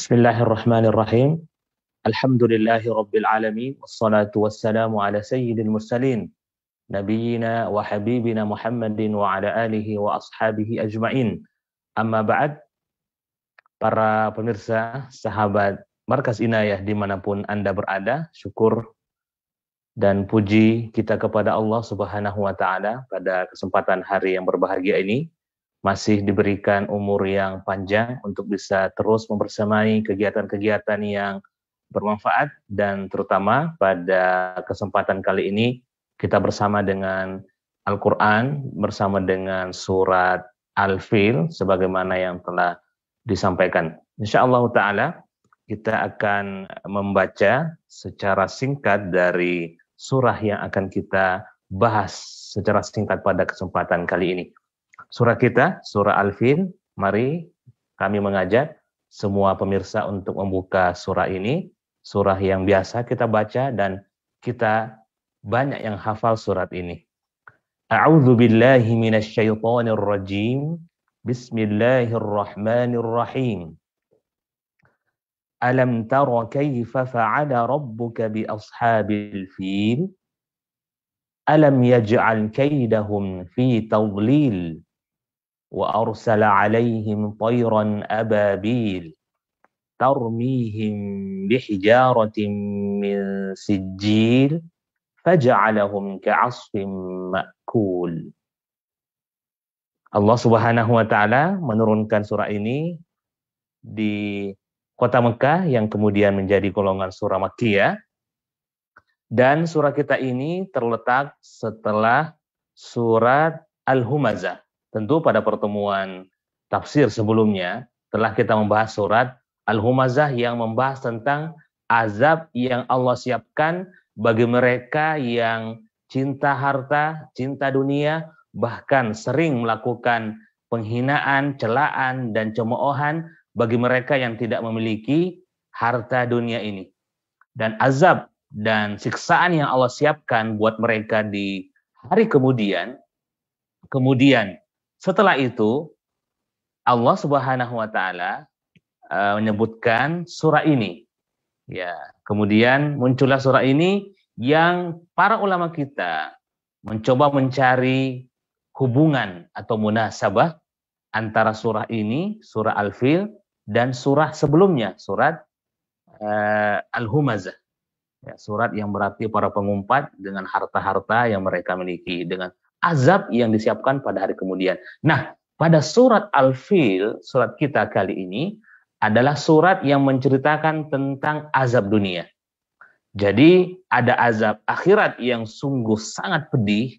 بسم الله الرحمن الرحيم الحمد لله رب العالمين والصلاة والسلام على سيد المرسلين نبينا وحبيبنا محمد وعلى آله وأصحابه أجمعين أما بعد para pemirsa sahabat Markas Inayah dimanapun Anda berada syukur dan puji kita kepada Allah Subhanahu wa taala pada kesempatan hari yang berbahagia ini masih diberikan umur yang panjang untuk bisa terus mempersamai kegiatan-kegiatan yang bermanfaat dan terutama pada kesempatan kali ini kita bersama dengan Al-Qur'an bersama dengan surat Al-Fil sebagaimana yang telah disampaikan. Insya Allah taala kita akan membaca secara singkat dari surah yang akan kita bahas secara singkat pada kesempatan kali ini. Surah kita, Surah al fil mari kami mengajak semua pemirsa untuk membuka surah ini, surah yang biasa kita baca dan kita banyak yang hafal surat ini. A'udzu billahi minasyaitonir rajim. Bismillahirrahmanirrahim. Alam tara kayfa fa'ala rabbuka bi ashabil fil? Alam yaj'al kaidahum fi tawlil? وأرسل عليهم طيرا أبابيل ترميهم بحجارة من سجيل فجعلهم كعصف مأكول Allah Subhanahu wa taala menurunkan surah ini di kota Mekah yang kemudian menjadi golongan surah Makkiyah. Dan surah kita ini terletak setelah surat Al-Humazah Tentu pada pertemuan tafsir sebelumnya telah kita membahas surat Al-Humazah yang membahas tentang azab yang Allah siapkan bagi mereka yang cinta harta, cinta dunia, bahkan sering melakukan penghinaan, celaan, dan cemoohan bagi mereka yang tidak memiliki harta dunia ini. Dan azab dan siksaan yang Allah siapkan buat mereka di hari kemudian, kemudian setelah itu Allah Subhanahu wa taala uh, menyebutkan surah ini. Ya, kemudian muncullah surah ini yang para ulama kita mencoba mencari hubungan atau munasabah antara surah ini, surah Al-Fil dan surah sebelumnya, surat uh, Al-Humazah. Ya, surat yang berarti para pengumpat dengan harta-harta yang mereka miliki, dengan azab yang disiapkan pada hari kemudian. Nah, pada surat Al-Fil, surat kita kali ini adalah surat yang menceritakan tentang azab dunia. Jadi ada azab akhirat yang sungguh sangat pedih,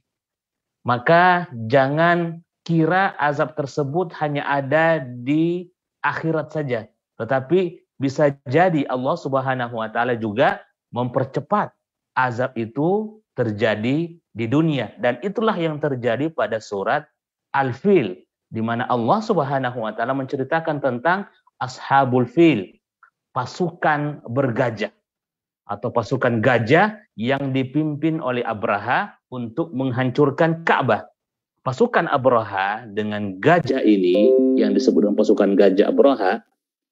maka jangan kira azab tersebut hanya ada di akhirat saja, tetapi bisa jadi Allah Subhanahu wa taala juga mempercepat azab itu terjadi di dunia dan itulah yang terjadi pada surat Al-Fil di mana Allah Subhanahu wa taala menceritakan tentang Ashabul Fil, pasukan bergajah atau pasukan gajah yang dipimpin oleh Abraha untuk menghancurkan Ka'bah. Pasukan Abraha dengan gajah ini yang disebut dengan pasukan gajah Abraha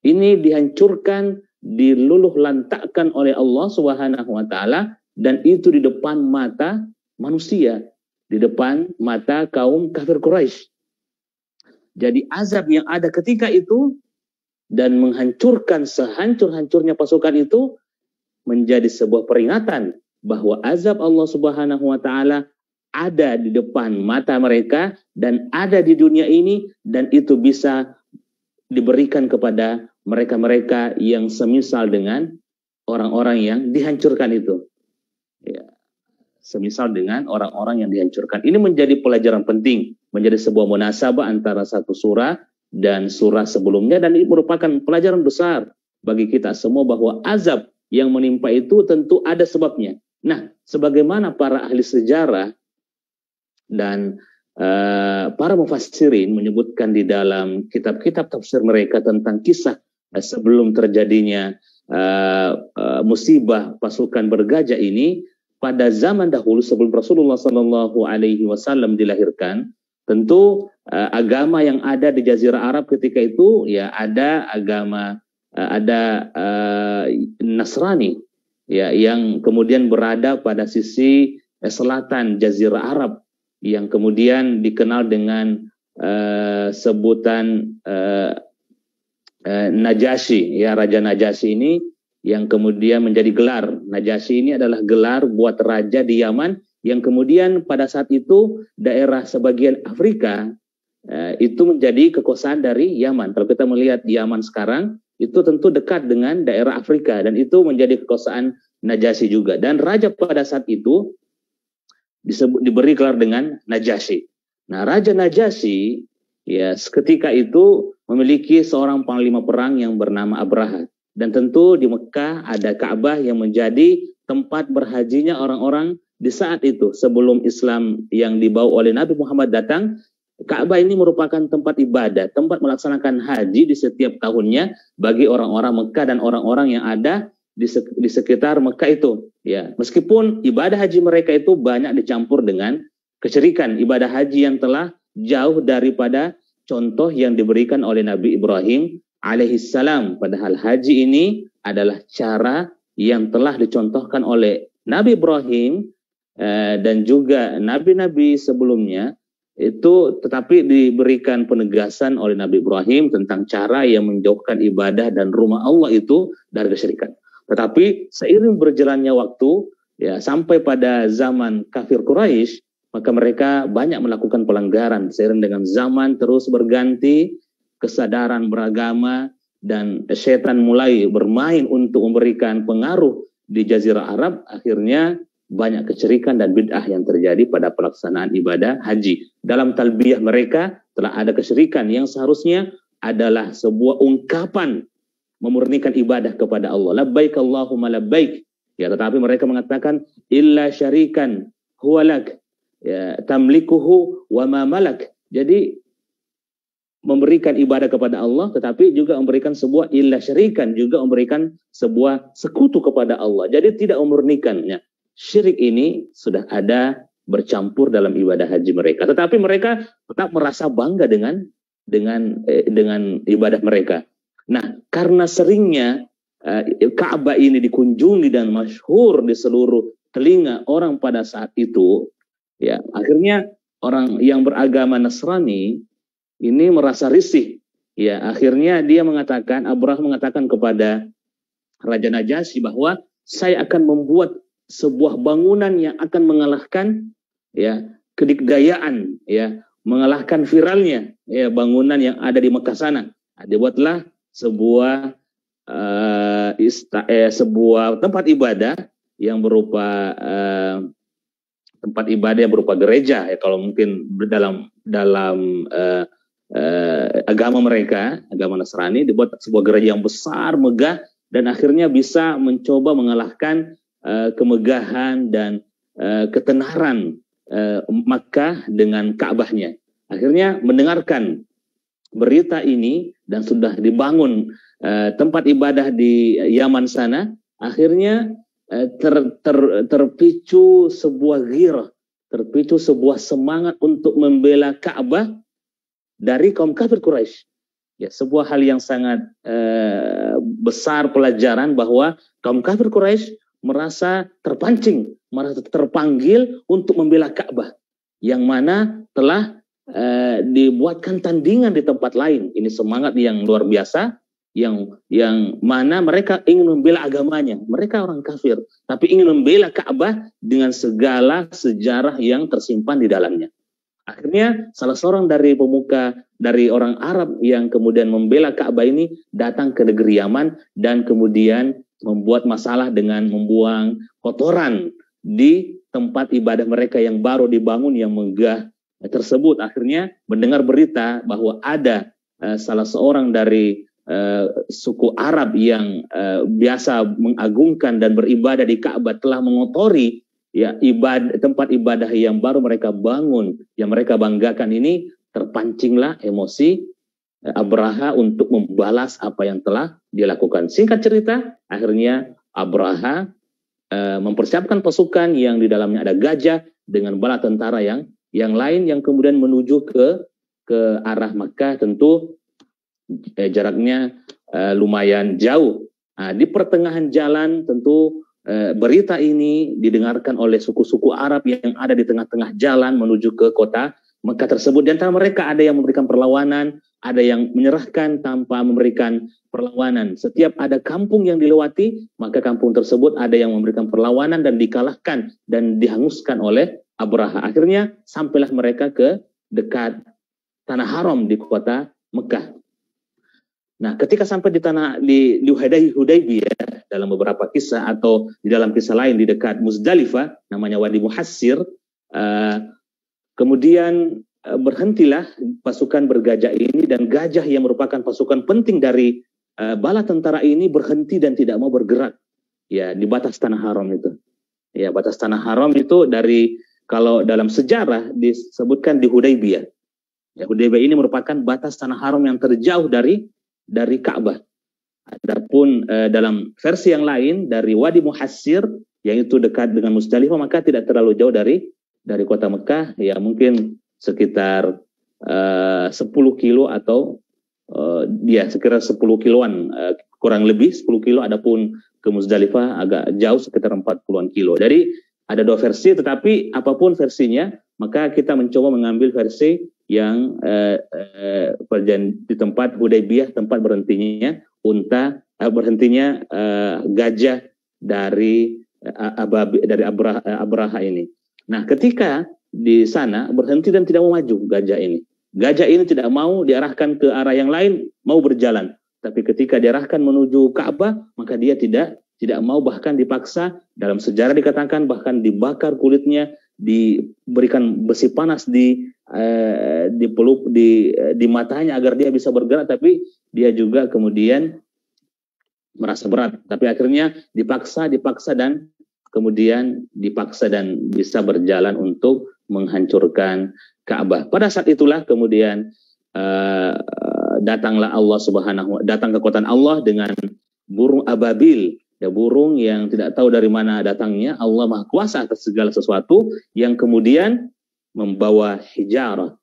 ini dihancurkan, diluluh lantakkan oleh Allah Subhanahu wa taala dan itu di depan mata manusia di depan mata kaum kafir Quraisy. Jadi azab yang ada ketika itu dan menghancurkan sehancur-hancurnya pasukan itu menjadi sebuah peringatan bahwa azab Allah Subhanahu wa taala ada di depan mata mereka dan ada di dunia ini dan itu bisa diberikan kepada mereka-mereka yang semisal dengan orang-orang yang dihancurkan itu. Ya semisal dengan orang-orang yang dihancurkan. Ini menjadi pelajaran penting, menjadi sebuah munasabah antara satu surah dan surah sebelumnya dan ini merupakan pelajaran besar bagi kita semua bahwa azab yang menimpa itu tentu ada sebabnya. Nah, sebagaimana para ahli sejarah dan uh, para mufassirin menyebutkan di dalam kitab-kitab tafsir mereka tentang kisah eh, sebelum terjadinya uh, uh, musibah pasukan bergajah ini pada zaman dahulu sebelum Rasulullah Shallallahu Alaihi Wasallam dilahirkan, tentu uh, agama yang ada di Jazirah Arab ketika itu ya ada agama uh, ada uh, Nasrani ya yang kemudian berada pada sisi selatan Jazirah Arab yang kemudian dikenal dengan uh, sebutan uh, uh, Najasyi ya Raja Najasyi ini yang kemudian menjadi gelar. Najasyi ini adalah gelar buat raja di Yaman yang kemudian pada saat itu daerah sebagian Afrika eh, itu menjadi kekuasaan dari Yaman. Kalau kita melihat Yaman sekarang itu tentu dekat dengan daerah Afrika dan itu menjadi kekuasaan Najasyi juga. Dan raja pada saat itu disebut diberi gelar dengan Najasyi. Nah, raja Najasyi ya ketika itu memiliki seorang panglima perang yang bernama Abraham. Dan tentu di Mekah ada Ka'bah yang menjadi tempat berhajinya orang-orang di saat itu sebelum Islam yang dibawa oleh Nabi Muhammad datang. Ka'bah ini merupakan tempat ibadah, tempat melaksanakan haji di setiap tahunnya bagi orang-orang Mekah dan orang-orang yang ada di, sekitar Mekah itu. Ya, meskipun ibadah haji mereka itu banyak dicampur dengan kecerikan ibadah haji yang telah jauh daripada contoh yang diberikan oleh Nabi Ibrahim alaihissalam. Padahal haji ini adalah cara yang telah dicontohkan oleh Nabi Ibrahim eh, dan juga nabi-nabi sebelumnya itu tetapi diberikan penegasan oleh Nabi Ibrahim tentang cara yang menjauhkan ibadah dan rumah Allah itu dari kesyirikan. Tetapi seiring berjalannya waktu ya sampai pada zaman kafir Quraisy maka mereka banyak melakukan pelanggaran seiring dengan zaman terus berganti kesadaran beragama dan setan mulai bermain untuk memberikan pengaruh di Jazirah Arab, akhirnya banyak kecerikan dan bid'ah yang terjadi pada pelaksanaan ibadah haji. Dalam talbiyah mereka telah ada kesyirikan yang seharusnya adalah sebuah ungkapan memurnikan ibadah kepada Allah. Labbaik Allahumma labbaik. Ya, tetapi mereka mengatakan illa syarikan huwalak ya, tamlikuhu wa ma malak. Jadi memberikan ibadah kepada Allah tetapi juga memberikan sebuah ilah syirikan juga memberikan sebuah sekutu kepada Allah jadi tidak memurnikannya syirik ini sudah ada bercampur dalam ibadah haji mereka tetapi mereka tetap merasa bangga dengan dengan eh, dengan ibadah mereka nah karena seringnya eh, Ka'bah ini dikunjungi dan masyhur di seluruh telinga orang pada saat itu ya akhirnya orang yang beragama Nasrani ini merasa risih. Ya, akhirnya dia mengatakan Abrah mengatakan kepada Raja Najasyi bahwa saya akan membuat sebuah bangunan yang akan mengalahkan ya kedikdayaan ya mengalahkan viralnya ya bangunan yang ada di Mekah sana nah, dibuatlah sebuah uh, ista, eh, sebuah tempat ibadah yang berupa uh, tempat ibadah yang berupa gereja ya kalau mungkin dalam dalam uh, eh, agama mereka, agama Nasrani, dibuat sebuah gereja yang besar, megah, dan akhirnya bisa mencoba mengalahkan eh, kemegahan dan eh, ketenaran eh, Makkah dengan Ka'bahnya. Akhirnya mendengarkan berita ini dan sudah dibangun eh, tempat ibadah di Yaman sana, akhirnya eh, ter, ter, terpicu sebuah girah, terpicu sebuah semangat untuk membela Ka'bah dari kaum kafir Quraisy. Ya, sebuah hal yang sangat eh, besar pelajaran bahwa kaum kafir Quraisy merasa terpancing, merasa terpanggil untuk membela Ka'bah yang mana telah eh, dibuatkan tandingan di tempat lain. Ini semangat yang luar biasa yang yang mana mereka ingin membela agamanya. Mereka orang kafir, tapi ingin membela Ka'bah dengan segala sejarah yang tersimpan di dalamnya. Akhirnya salah seorang dari pemuka dari orang Arab yang kemudian membela Ka'bah ini datang ke negeri Yaman dan kemudian membuat masalah dengan membuang kotoran di tempat ibadah mereka yang baru dibangun yang megah tersebut. Akhirnya mendengar berita bahwa ada uh, salah seorang dari Uh, suku Arab yang uh, biasa mengagungkan dan beribadah di Ka'bah telah mengotori ya ibad tempat ibadah yang baru mereka bangun yang mereka banggakan ini terpancinglah emosi eh, Abraha untuk membalas apa yang telah dilakukan. Singkat cerita, akhirnya Abraha e, mempersiapkan pasukan yang di dalamnya ada gajah dengan bala tentara yang yang lain yang kemudian menuju ke ke arah Mekah tentu eh, jaraknya eh, lumayan jauh. Nah, di pertengahan jalan tentu Eh, berita ini didengarkan oleh suku-suku Arab yang ada di tengah-tengah jalan menuju ke kota Mekah tersebut. Di antara mereka ada yang memberikan perlawanan, ada yang menyerahkan tanpa memberikan perlawanan. Setiap ada kampung yang dilewati, maka kampung tersebut ada yang memberikan perlawanan dan dikalahkan dan dihanguskan oleh Abraha. Akhirnya sampailah mereka ke dekat tanah haram di kota Mekah. Nah, ketika sampai di tanah di, di Hudaybiyah dalam beberapa kisah atau di dalam kisah lain di dekat Muzdalifah namanya Wadi Muhassir, uh, kemudian uh, berhentilah pasukan bergajah ini dan gajah yang merupakan pasukan penting dari uh, bala tentara ini berhenti dan tidak mau bergerak ya di batas tanah haram itu. Ya, batas tanah haram itu dari kalau dalam sejarah disebutkan di Hudaybiyah. Ya, Hudaybiyah ini merupakan batas tanah haram yang terjauh dari dari Ka'bah. Adapun e, dalam versi yang lain dari Wadi Muhassir yang itu dekat dengan Musdalifah maka tidak terlalu jauh dari dari kota Mekah ya mungkin sekitar e, eh, 10 kilo atau e, ya sekitar 10 kiloan e, kurang lebih 10 kilo adapun ke Musdalifah agak jauh sekitar 40-an kilo. Jadi ada dua versi tetapi apapun versinya maka kita mencoba mengambil versi yang eh, eh, di tempat Hudaybiyah tempat berhentinya unta eh, berhentinya eh, gajah dari eh, abab, dari abraha, eh, abraha ini. Nah, ketika di sana berhenti dan tidak mau maju gajah ini. Gajah ini tidak mau diarahkan ke arah yang lain, mau berjalan. Tapi ketika diarahkan menuju Ka'bah, maka dia tidak tidak mau bahkan dipaksa. Dalam sejarah dikatakan bahkan dibakar kulitnya diberikan besi panas di eh, di peluk di eh, di matanya agar dia bisa bergerak tapi dia juga kemudian merasa berat tapi akhirnya dipaksa dipaksa dan kemudian dipaksa dan bisa berjalan untuk menghancurkan Ka'bah pada saat itulah kemudian eh, datanglah Allah Subhanahu datang kekuatan Allah dengan burung ababil ya burung yang tidak tahu dari mana datangnya, Allah Maha Kuasa atas segala sesuatu yang kemudian membawa hijarah.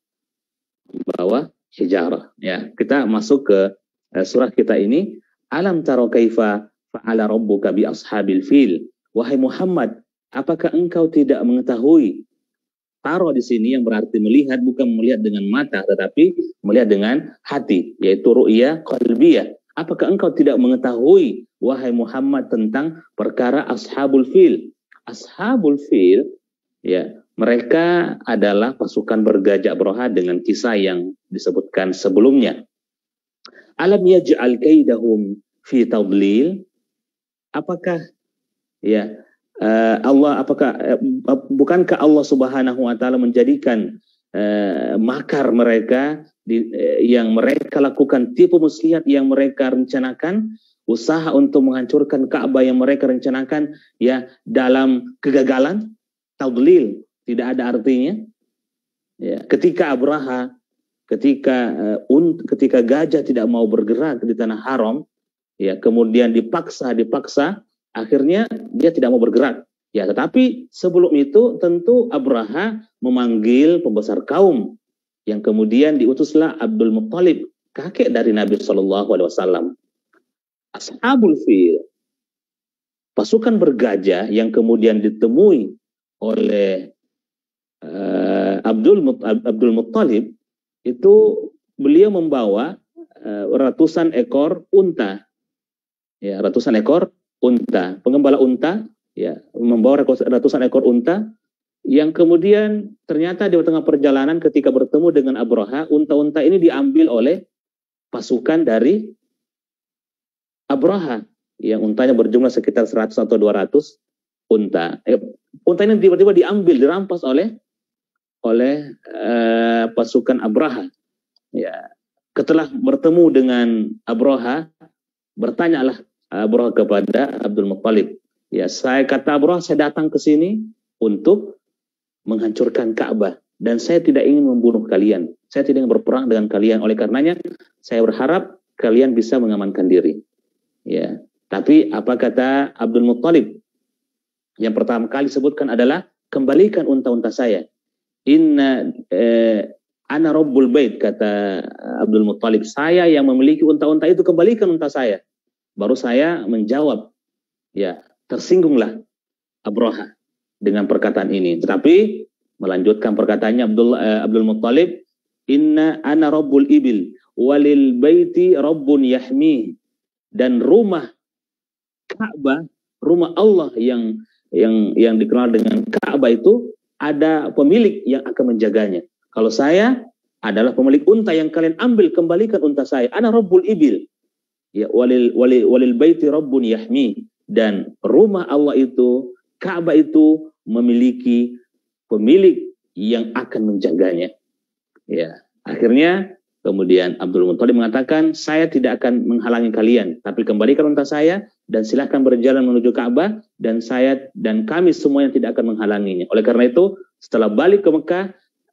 Membawa hijarah. Ya, kita masuk ke eh, surah kita ini, Alam taro kaifa fa'ala rabbuka bi ashabil fil. Wahai Muhammad, apakah engkau tidak mengetahui? Taro di sini yang berarti melihat bukan melihat dengan mata tetapi melihat dengan hati, yaitu ru'ya qalbiyah Apakah engkau tidak mengetahui, wahai Muhammad, tentang perkara ashabul fil? Ashabul fil, ya, mereka adalah pasukan bergajak berhoha dengan kisah yang disebutkan sebelumnya. Alam yaj'al kaidahum fi tadlil? Apakah ya eh, Allah apakah eh, bukankah Allah Subhanahu wa taala menjadikan eh, makar mereka di, eh, yang mereka lakukan, tipu muslihat yang mereka rencanakan, usaha untuk menghancurkan Ka'bah yang mereka rencanakan ya dalam kegagalan, tadlil, tidak ada artinya. Ya, ketika Abraha, ketika uh, un, ketika gajah tidak mau bergerak di tanah haram, ya kemudian dipaksa, dipaksa, akhirnya dia tidak mau bergerak. Ya, tetapi sebelum itu tentu Abraha memanggil pembesar kaum yang kemudian diutuslah Abdul Muttalib kakek dari Nabi Shallallahu Alaihi Wasallam. Ashabul Fil, pasukan bergajah yang kemudian ditemui oleh uh, Abdul Abdul Muttalib itu beliau membawa uh, ratusan ekor unta, ya ratusan ekor unta, pengembala unta, ya membawa ratusan ekor unta yang kemudian ternyata di tengah perjalanan ketika bertemu dengan Abroha, unta-unta ini diambil oleh pasukan dari Abroha yang untanya berjumlah sekitar 100 atau 200 unta. Eh, unta ini tiba-tiba diambil, dirampas oleh oleh eh, pasukan Abraha. Ya, setelah bertemu dengan Abraha, bertanyalah Abraha kepada Abdul Muttalib. Ya, saya kata Abraha, saya datang ke sini untuk menghancurkan Ka'bah dan saya tidak ingin membunuh kalian. Saya tidak ingin berperang dengan kalian. Oleh karenanya, saya berharap kalian bisa mengamankan diri. Ya. Tapi apa kata Abdul Muttalib? Yang pertama kali sebutkan adalah kembalikan unta-unta saya. Inna eh, ana rabbul bait kata Abdul Muttalib. Saya yang memiliki unta-unta itu kembalikan unta saya. Baru saya menjawab. Ya, tersinggunglah Abroha dengan perkataan ini. Tetapi melanjutkan perkataannya Abdul uh, Abdul Muttalib, "Inna ana rabbul ibil walil baiti rabbun yahmi." Dan rumah Ka'bah, rumah Allah yang yang yang dikenal dengan Ka'bah itu ada pemilik yang akan menjaganya. Kalau saya adalah pemilik unta yang kalian ambil kembalikan unta saya. Ana rabbul ibil. Ya walil walil, walil baiti rabbun yahmi dan rumah Allah itu Ka'bah itu memiliki pemilik yang akan menjaganya. Ya, akhirnya kemudian Abdul Muthalib mengatakan, "Saya tidak akan menghalangi kalian, tapi kembalikan unta saya dan silahkan berjalan menuju Ka'bah dan saya dan kami semuanya tidak akan menghalanginya." Oleh karena itu, setelah balik ke Mekah,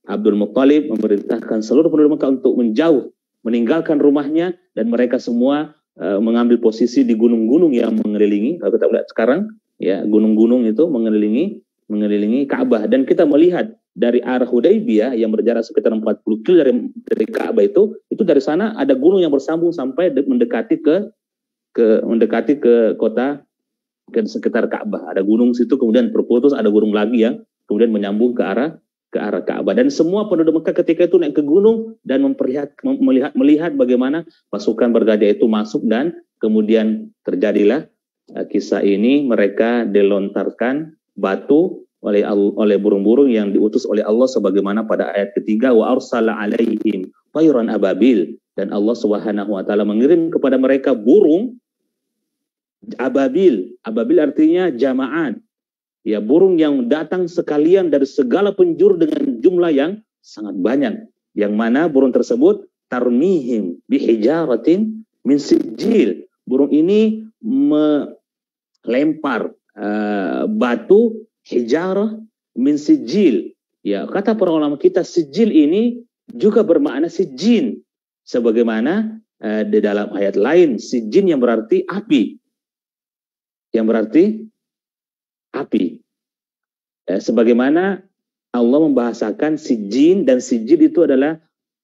Abdul Muthalib memerintahkan seluruh penduduk Mekah untuk menjauh, meninggalkan rumahnya dan mereka semua eh, mengambil posisi di gunung-gunung yang mengelilingi. Kalau kita lihat sekarang ya gunung-gunung itu mengelilingi mengelilingi Ka'bah dan kita melihat dari arah Hudaybiyah yang berjarak sekitar 40 kilo dari dari Ka'bah itu itu dari sana ada gunung yang bersambung sampai de, mendekati ke ke mendekati ke kota ke sekitar Ka'bah ada gunung situ kemudian berputus ada gunung lagi yang kemudian menyambung ke arah ke arah Ka'bah dan semua penduduk Mekah ketika itu naik ke gunung dan memperlihat melihat melihat bagaimana pasukan bergajah itu masuk dan kemudian terjadilah kisah ini mereka dilontarkan batu oleh oleh burung-burung yang diutus oleh Allah sebagaimana pada ayat ketiga wa arsala alaihim tayran ababil dan Allah Subhanahu wa taala mengirim kepada mereka burung ababil. Ababil artinya jamaat. Ya, burung yang datang sekalian dari segala penjuru dengan jumlah yang sangat banyak. Yang mana burung tersebut tarmihim bihijaratin min sijil. Burung ini melempar uh, batu hijarah min sijil. Ya, kata para ulama kita sijil ini juga bermakna sijin sebagaimana uh, di dalam ayat lain sijin yang berarti api. Yang berarti api. Ya, sebagaimana Allah membahasakan sijin dan sijil itu adalah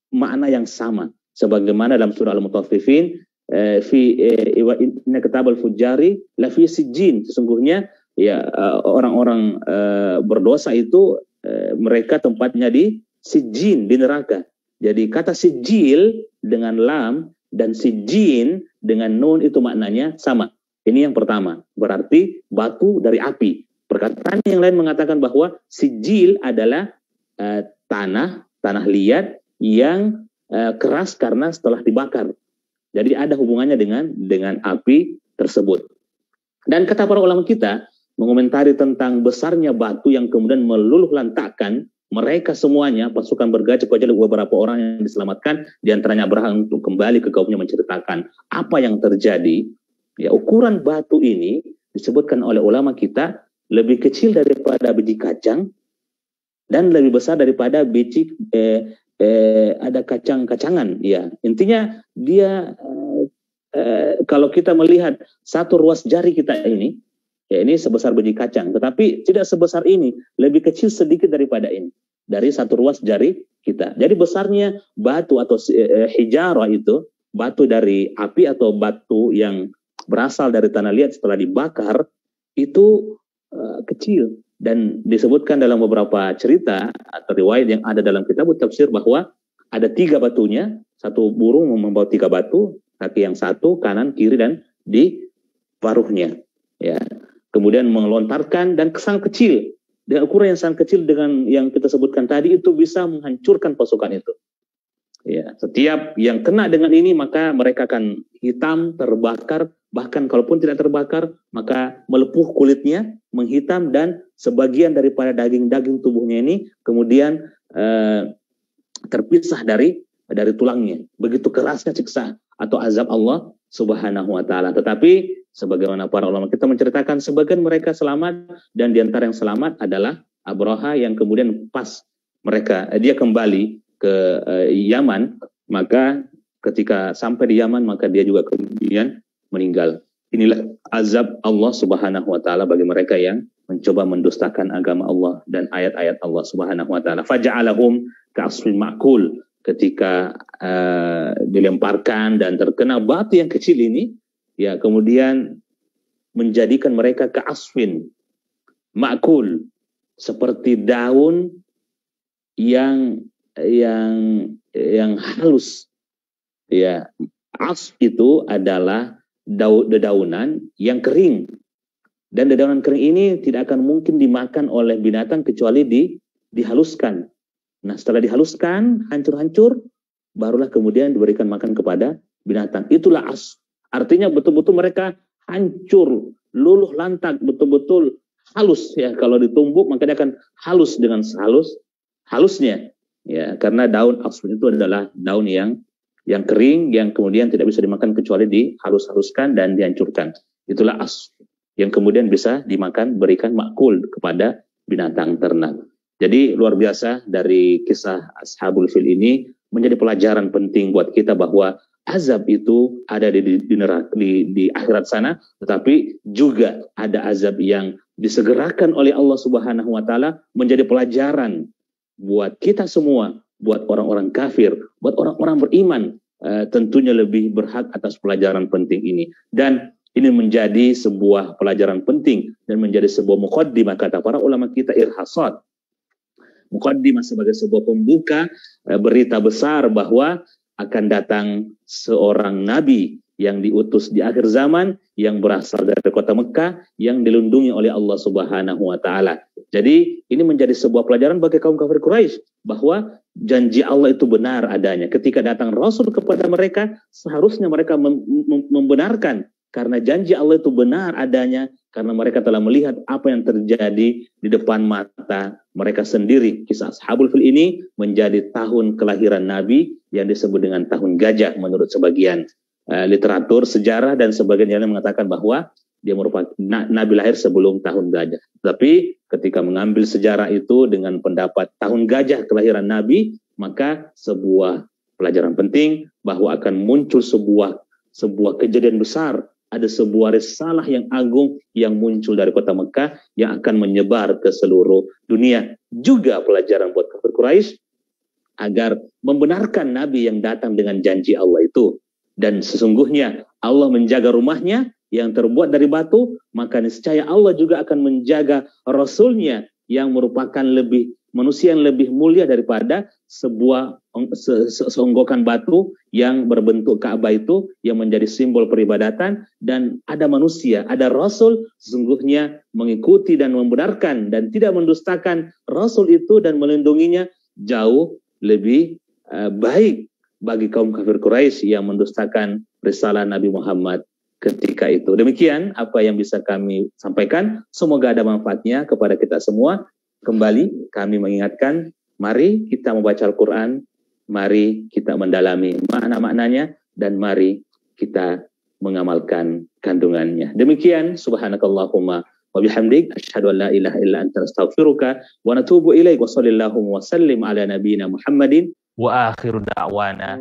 makna yang sama sebagaimana dalam surah Al-Mutaffifin Eh, fi eh, inna kitabal fujari la fi sijin sesungguhnya ya eh, orang-orang berdosa itu mereka tempatnya di sijin di neraka jadi kata sijil dengan lam dan sijin dengan nun itu maknanya sama ini yang pertama berarti batu dari api perkataan yang lain mengatakan bahwa sijil adalah tanah tanah liat yang keras karena setelah dibakar jadi ada hubungannya dengan dengan api tersebut. Dan kata para ulama kita mengomentari tentang besarnya batu yang kemudian meluluh lantakan mereka semuanya pasukan bergajah kecuali beberapa orang yang diselamatkan diantaranya berhak untuk kembali ke kaumnya menceritakan apa yang terjadi ya ukuran batu ini disebutkan oleh ulama kita lebih kecil daripada biji kacang dan lebih besar daripada biji eh, eh, ada kacang-kacangan ya intinya dia eh, eh, kalau kita melihat satu ruas jari kita ini ya ini sebesar biji kacang tetapi tidak sebesar ini lebih kecil sedikit daripada ini dari satu ruas jari kita jadi besarnya batu atau eh, eh hijarah itu batu dari api atau batu yang berasal dari tanah liat setelah dibakar itu eh, kecil dan disebutkan dalam beberapa cerita atau riwayat yang ada dalam kitab tafsir bahwa ada tiga batunya, satu burung membawa tiga batu, kaki yang satu kanan kiri dan di paruhnya. Ya. Kemudian melontarkan dan kesan kecil dengan ukuran yang sangat kecil dengan yang kita sebutkan tadi itu bisa menghancurkan pasukan itu. Ya, setiap yang kena dengan ini maka mereka akan hitam terbakar Bahkan kalaupun tidak terbakar, maka melepuh kulitnya, menghitam dan sebagian daripada daging-daging tubuhnya ini kemudian eh, terpisah dari dari tulangnya. Begitu kerasnya siksa atau azab Allah Subhanahu wa taala. Tetapi sebagaimana para ulama kita menceritakan sebagian mereka selamat dan diantara yang selamat adalah Abroha yang kemudian pas mereka eh, dia kembali ke eh, Yaman maka ketika sampai di Yaman maka dia juga kemudian meninggal. Inilah azab Allah Subhanahu wa taala bagi mereka yang mencoba mendustakan agama Allah dan ayat-ayat Allah Subhanahu wa taala. Faja'alahum ka'asfin ma'kul ketika uh, dilemparkan dan terkena batu yang kecil ini ya kemudian menjadikan mereka ka'asfin ma'kul seperti daun yang yang yang halus ya as itu adalah daun, dedaunan yang kering. Dan dedaunan kering ini tidak akan mungkin dimakan oleh binatang kecuali di, dihaluskan. Nah, setelah dihaluskan, hancur-hancur, barulah kemudian diberikan makan kepada binatang. Itulah as. Artinya betul-betul mereka hancur, luluh lantak, betul-betul halus ya kalau ditumbuk maka dia akan halus dengan halus halusnya ya karena daun asu itu adalah daun yang yang kering yang kemudian tidak bisa dimakan kecuali dihalus-haluskan dan dihancurkan. Itulah as yang kemudian bisa dimakan berikan makul kepada binatang ternak. Jadi luar biasa dari kisah Ashabul Fil ini menjadi pelajaran penting buat kita bahwa azab itu ada di di, neraka, di di akhirat sana, tetapi juga ada azab yang disegerakan oleh Allah Subhanahu wa taala menjadi pelajaran buat kita semua buat orang-orang kafir, buat orang-orang beriman eh, tentunya lebih berhak atas pelajaran penting ini. Dan ini menjadi sebuah pelajaran penting dan menjadi sebuah mukaddimah kata para ulama kita irhasad. Mukaddimah sebagai sebuah pembuka eh, berita besar bahwa akan datang seorang nabi yang diutus di akhir zaman yang berasal dari kota Mekah yang dilindungi oleh Allah Subhanahu wa taala. Jadi ini menjadi sebuah pelajaran bagi kaum kafir Quraisy bahwa janji Allah itu benar adanya. Ketika datang Rasul kepada mereka, seharusnya mereka mem mem membenarkan karena janji Allah itu benar adanya karena mereka telah melihat apa yang terjadi di depan mata mereka sendiri. Kisah Ashabul Fil ini menjadi tahun kelahiran Nabi yang disebut dengan tahun gajah menurut sebagian eh, literatur sejarah dan sebagian yang mengatakan bahwa dia merupakan nabi lahir sebelum tahun gajah. Tapi ketika mengambil sejarah itu dengan pendapat tahun gajah kelahiran nabi, maka sebuah pelajaran penting bahwa akan muncul sebuah sebuah kejadian besar ada sebuah risalah yang agung yang muncul dari kota Mekah yang akan menyebar ke seluruh dunia. Juga pelajaran buat kafir Quraisy agar membenarkan nabi yang datang dengan janji Allah itu dan sesungguhnya Allah menjaga rumahnya yang terbuat dari batu, maka niscaya Allah juga akan menjaga rasulnya yang merupakan lebih manusia yang lebih mulia daripada sebuah se, se, seonggokan batu yang berbentuk Ka'bah itu yang menjadi simbol peribadatan dan ada manusia, ada rasul sesungguhnya mengikuti dan membenarkan dan tidak mendustakan rasul itu dan melindunginya jauh lebih eh, baik bagi kaum kafir Quraisy yang mendustakan risalah Nabi Muhammad ketika itu. Demikian apa yang bisa kami sampaikan. Semoga ada manfaatnya kepada kita semua. Kembali kami mengingatkan, mari kita membaca Al-Quran, mari kita mendalami makna-maknanya, dan mari kita mengamalkan kandungannya. Demikian, subhanakallahumma wa bihamdik, asyhadu an la ilaha illa anta astaghfiruka wa natubu wa wa sallim ala Muhammadin wa akhiru da'wana